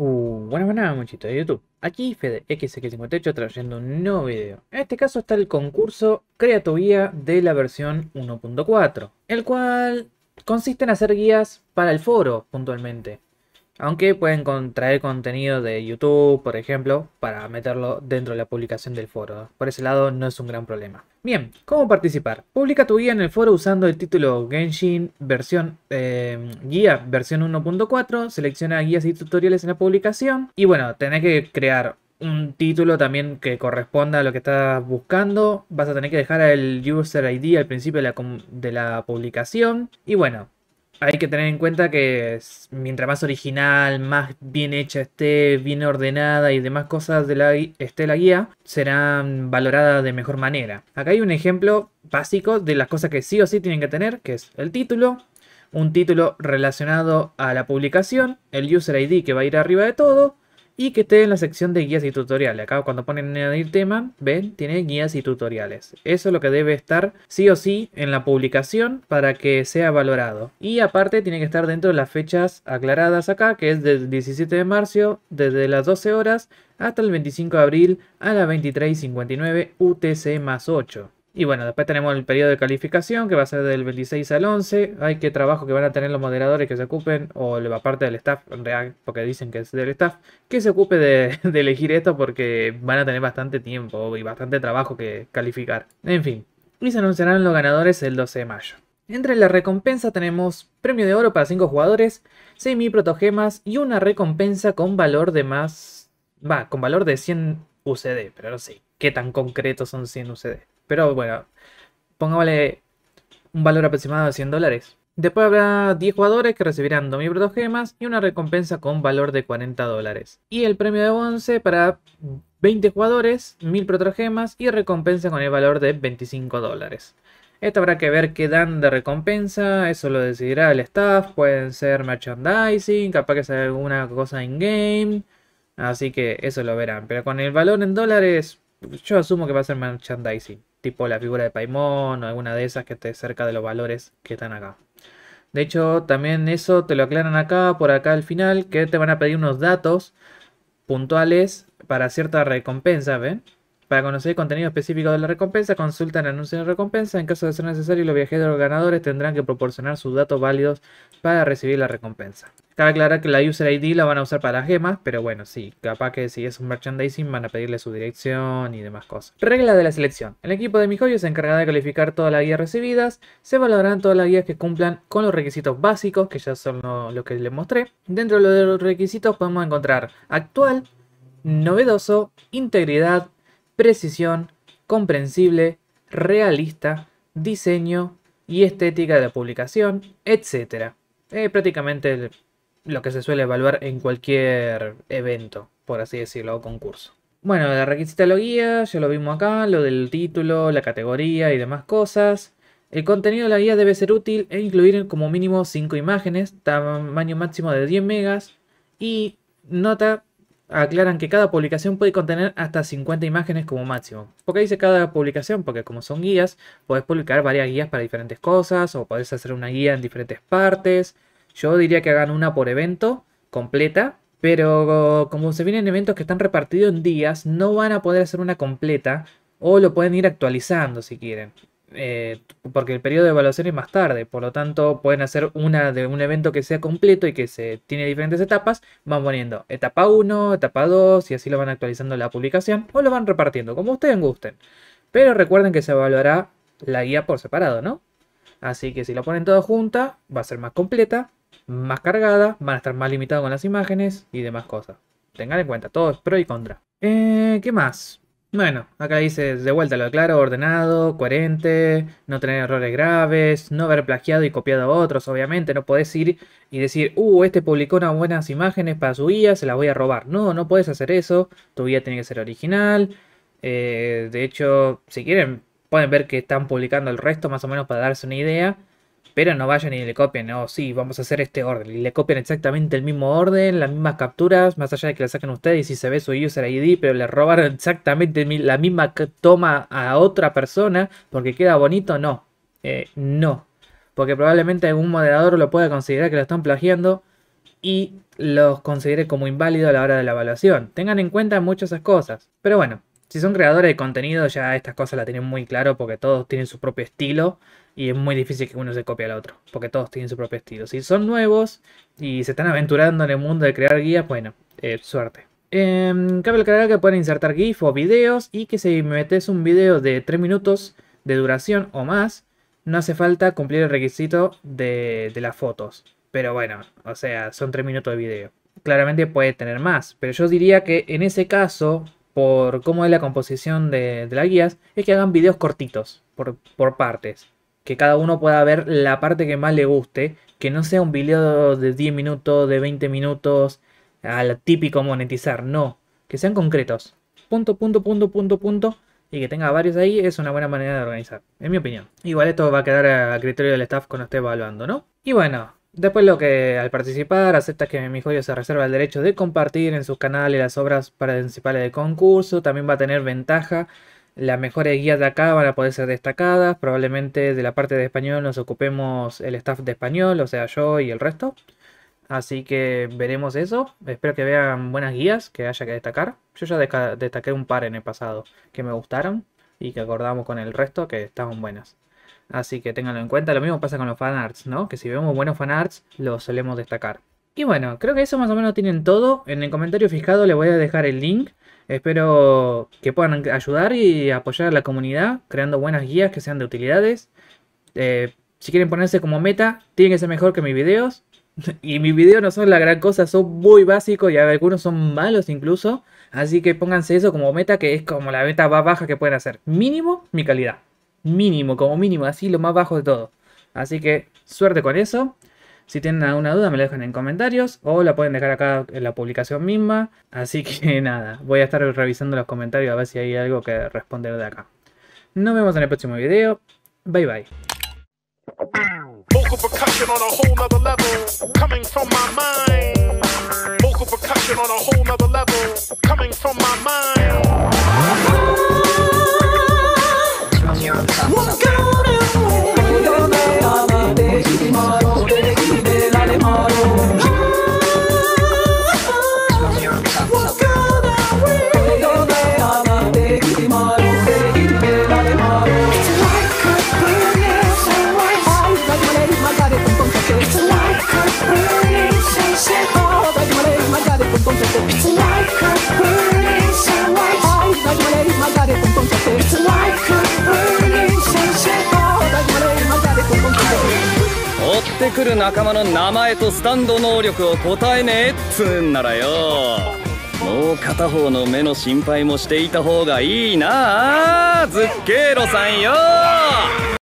Uh, buenas, buenas muchitos de YouTube. Aquí FedeXX58 trayendo un nuevo video. En este caso está el concurso Crea tu guía de la versión 1.4, el cual consiste en hacer guías para el foro puntualmente. Aunque pueden traer contenido de YouTube, por ejemplo, para meterlo dentro de la publicación del foro. Por ese lado no es un gran problema. Bien, ¿cómo participar? Publica tu guía en el foro usando el título Genshin versión, em, guía versión 1.4. Selecciona guías y tutoriales en la publicación. Y bueno, tenés que crear un título también que corresponda a lo que estás buscando. Vas a tener que dejar el user ID al principio de la publicación. Y bueno, hay que tener en cuenta que mientras más original, más bien hecha esté, bien ordenada y demás cosas de esté la guía, serán valoradas de mejor manera. Acá hay un ejemplo básico de las cosas que sí o sí tienen que tener, que es el título, un título relacionado a la publicación, el user ID que va a ir arriba de todo, y que esté en la sección de guías y tutoriales. Acá cuando ponen añadir tema, ven, tiene guías y tutoriales. Eso es lo que debe estar sí o sí en la publicación para que sea valorado. Y aparte tiene que estar dentro de las fechas aclaradas acá, que es del 17 de marzo, desde las 12 horas hasta el 25 de abril a las 23.59 UTC más 8. Y bueno, después tenemos el periodo de calificación que va a ser del 26 al 11. Hay que trabajo que van a tener los moderadores que se ocupen, o la parte del staff, real, porque dicen que es del staff, que se ocupe de, elegir esto porque van a tener bastante tiempo y bastante trabajo que calificar. En fin, y se anunciarán los ganadores el 12 de mayo. Entre la recompensa tenemos premio de oro para 5 jugadores, 6.000 protogemas y una recompensa con valor de más... Va, con valor de 100 UCD, pero no sé qué tan concretos son 100 UCD. Pero bueno, pongámosle un valor aproximado de 100 dólares. Después habrá 10 jugadores que recibirán 2.000 protogemas y una recompensa con valor de 40 dólares. Y el premio de 11 para 20 jugadores, 1000 protogemas y recompensa con el valor de 25 dólares. Esto habrá que ver qué dan de recompensa, eso lo decidirá el staff, pueden ser merchandising, capaz que sea alguna cosa in-game, así que eso lo verán. Pero con el valor en dólares, yo asumo que va a ser merchandising tipo la figura de Paimón o alguna de esas que esté cerca de los valores que están acá. De hecho, también eso te lo aclaran acá, por acá al final, que te van a pedir unos datos puntuales para cierta recompensa, ¿ven? Para conocer el contenido específico de la recompensa, consultan anuncios anuncio de recompensa. En caso de ser necesario, los viajeros ganadores tendrán que proporcionar sus datos válidos para recibir la recompensa. Cabe aclarar que la User ID la van a usar para las gemas, pero bueno, sí, capaz que si es un merchandising van a pedirle su dirección y demás cosas. Regla de la selección. El equipo de mi se encargará de calificar todas las guías recibidas, se valorarán todas las guías que cumplan con los requisitos básicos, que ya son los lo que les mostré. Dentro de los requisitos podemos encontrar actual, novedoso, integridad, precisión, comprensible, realista, diseño y estética de la publicación, etc. Eh, prácticamente lo que se suele evaluar en cualquier evento, por así decirlo, o concurso. Bueno, la requisita de la guía, ya lo vimos acá, lo del título, la categoría y demás cosas. El contenido de la guía debe ser útil e incluir como mínimo 5 imágenes, tamaño máximo de 10 megas y nota aclaran que cada publicación puede contener hasta 50 imágenes como máximo. ¿Por qué dice cada publicación? Porque como son guías, podés publicar varias guías para diferentes cosas o podés hacer una guía en diferentes partes. Yo diría que hagan una por evento completa, pero como se vienen eventos que están repartidos en días, no van a poder hacer una completa o lo pueden ir actualizando si quieren. Eh, porque el periodo de evaluación es más tarde, por lo tanto pueden hacer una de un evento que sea completo y que se tiene diferentes etapas, van poniendo etapa 1, etapa 2 y así lo van actualizando la publicación o lo van repartiendo como ustedes gusten. Pero recuerden que se evaluará la guía por separado, ¿no? Así que si lo ponen todo junta, va a ser más completa, más cargada, van a estar más limitados con las imágenes y demás cosas. Tengan en cuenta, todo es pro y contra. Eh, ¿Qué más? Bueno, acá dice, de vuelta lo claro, ordenado, coherente, no tener errores graves, no haber plagiado y copiado a otros, obviamente, no podés ir y decir, uh, este publicó unas buenas imágenes para su guía, se las voy a robar. No, no puedes hacer eso, tu guía tiene que ser original. Eh, de hecho, si quieren, pueden ver que están publicando el resto más o menos para darse una idea pero no vayan y le copien, no, sí, vamos a hacer este orden. Y le copian exactamente el mismo orden, las mismas capturas, más allá de que la saquen ustedes y si se ve su user ID, pero le robaron exactamente la misma toma a otra persona porque queda bonito, no. Eh, no. Porque probablemente algún moderador lo pueda considerar que lo están plagiando y los considere como inválido a la hora de la evaluación. Tengan en cuenta muchas esas cosas. Pero bueno, si son creadores de contenido, ya estas cosas la tienen muy claro porque todos tienen su propio estilo y es muy difícil que uno se copie al otro, porque todos tienen su propio estilo. Si son nuevos y se están aventurando en el mundo de crear guías, bueno, eh, suerte. Em, cabe aclarar que pueden insertar GIF o videos y que si metes un video de 3 minutos de duración o más, no hace falta cumplir el requisito de, de las fotos. Pero bueno, o sea, son 3 minutos de video. Claramente puede tener más, pero yo diría que en ese caso por cómo es la composición de, las guías, es que hagan videos cortitos, por, por, partes. Que cada uno pueda ver la parte que más le guste, que no sea un video de 10 minutos, de 20 minutos, al típico monetizar, no. Que sean concretos. Punto, punto, punto, punto, punto. Y que tenga varios ahí es una buena manera de organizar, en mi opinión. Igual esto va a quedar al criterio del staff cuando esté evaluando, ¿no? Y bueno, Después lo que al participar acepta que mi joyo se reserva el derecho de compartir en sus canales las obras principales del concurso. También va a tener ventaja. Las mejores guías de acá van a poder ser destacadas. Probablemente de la parte de español nos ocupemos el staff de español, o sea yo y el resto. Así que veremos eso. Espero que vean buenas guías que haya que destacar. Yo ya destaqué un par en el pasado que me gustaron y que acordamos con el resto que estaban buenas. Así que tenganlo en cuenta. Lo mismo pasa con los fanarts, ¿no? Que si vemos buenos fanarts, los solemos destacar. Y bueno, creo que eso más o menos tienen todo. En el comentario fijado les voy a dejar el link. Espero que puedan ayudar y apoyar a la comunidad, creando buenas guías que sean de utilidades. Eh, si quieren ponerse como meta, tienen que ser mejor que mis videos. Y mis videos no son la gran cosa, son muy básicos y algunos son malos incluso. Así que pónganse eso como meta, que es como la meta más baja que pueden hacer. Mínimo, mi calidad mínimo, como mínimo, así lo más bajo de todo. Así que suerte con eso. Si tienen alguna duda me la dejan en comentarios o la pueden dejar acá en la publicación misma. Así que nada, voy a estar revisando los comentarios a ver si hay algo que responder de acá. Nos vemos en el próximo video. Bye bye. ってくる仲間の名前とスタンド能力を答えねえっつーんならよもう片方の目の心配もしていた方がいいなあズッケーロさんよ